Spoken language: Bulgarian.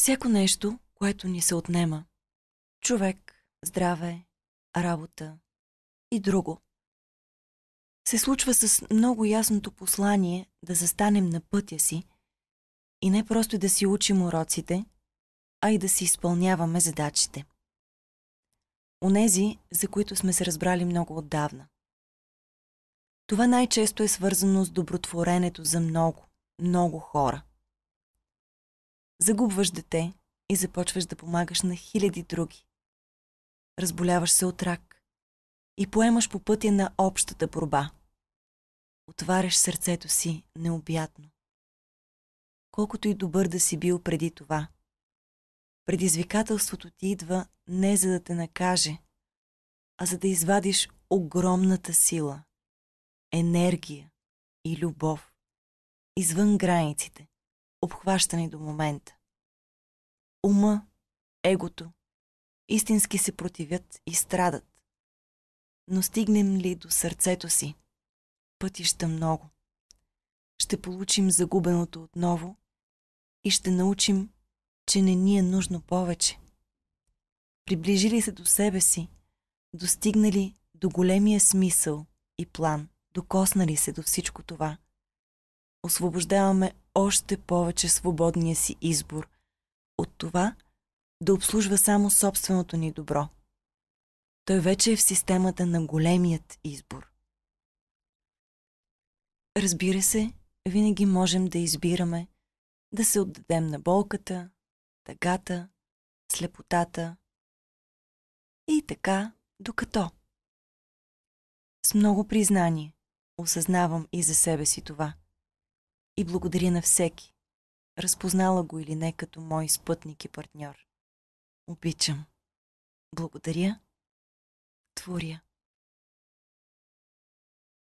Всяко нещо, което ни се отнема. Човек, здраве, работа и друго. Се случва с много ясното послание да застанем на пътя си и не просто да си учим уроците, а и да си изпълняваме задачите. Онези, за които сме се разбрали много отдавна. Това най-често е свързано с добротворенето за много, много хора. Загубваш дете и започваш да помагаш на хиляди други. Разболяваш се от рак и поемаш по пътя на общата борба. Отваряш сърцето си необятно. Колкото и добър да си бил преди това, предизвикателството ти идва не за да те накаже, а за да извадиш огромната сила, енергия и любов извън границите обхващани до момента. Ума, егото, истински се противят и страдат. Но стигнем ли до сърцето си, пътища много. Ще получим загубеното отново и ще научим, че не ни е нужно повече. Приближили се до себе си, достигнали до големия смисъл и план, докоснали се до всичко това – освобождаваме още повече свободния си избор от това да обслужва само собственото ни добро. Той вече е в системата на големият избор. Разбира се, винаги можем да избираме да се отдадем на болката, тъгата, слепотата и така докато. С много признание осъзнавам и за себе си това – и благодаря на всеки, разпознала го или не като мой спътник и партньор. Обичам. Благодаря. Творя.